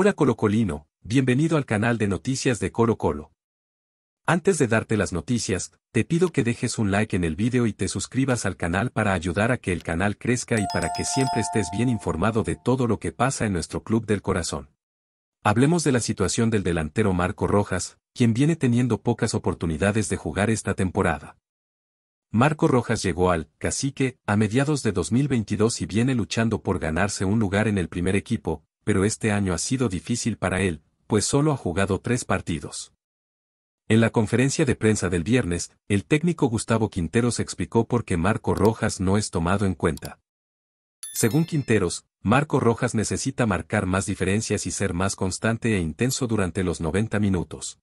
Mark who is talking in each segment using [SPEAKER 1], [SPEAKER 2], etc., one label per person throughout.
[SPEAKER 1] Hola Colocolino, bienvenido al canal de noticias de Colo Colo. Antes de darte las noticias, te pido que dejes un like en el vídeo y te suscribas al canal para ayudar a que el canal crezca y para que siempre estés bien informado de todo lo que pasa en nuestro club del corazón. Hablemos de la situación del delantero Marco Rojas, quien viene teniendo pocas oportunidades de jugar esta temporada. Marco Rojas llegó al Cacique a mediados de 2022 y viene luchando por ganarse un lugar en el primer equipo, pero este año ha sido difícil para él, pues solo ha jugado tres partidos. En la conferencia de prensa del viernes, el técnico Gustavo Quinteros explicó por qué Marco Rojas no es tomado en cuenta. Según Quinteros, Marco Rojas necesita marcar más diferencias y ser más constante e intenso durante los 90 minutos.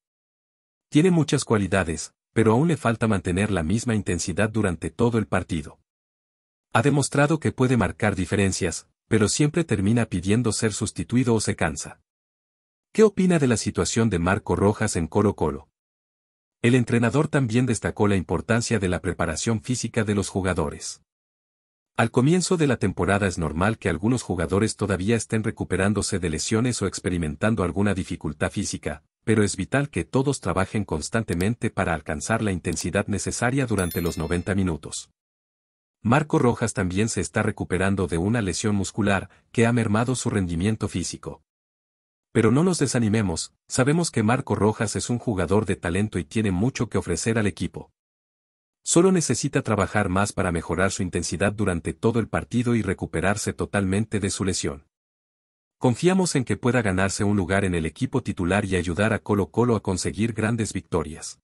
[SPEAKER 1] Tiene muchas cualidades, pero aún le falta mantener la misma intensidad durante todo el partido. Ha demostrado que puede marcar diferencias, pero siempre termina pidiendo ser sustituido o se cansa. ¿Qué opina de la situación de Marco Rojas en Coro Colo? El entrenador también destacó la importancia de la preparación física de los jugadores. Al comienzo de la temporada es normal que algunos jugadores todavía estén recuperándose de lesiones o experimentando alguna dificultad física, pero es vital que todos trabajen constantemente para alcanzar la intensidad necesaria durante los 90 minutos. Marco Rojas también se está recuperando de una lesión muscular que ha mermado su rendimiento físico. Pero no nos desanimemos, sabemos que Marco Rojas es un jugador de talento y tiene mucho que ofrecer al equipo. Solo necesita trabajar más para mejorar su intensidad durante todo el partido y recuperarse totalmente de su lesión. Confiamos en que pueda ganarse un lugar en el equipo titular y ayudar a Colo Colo a conseguir grandes victorias.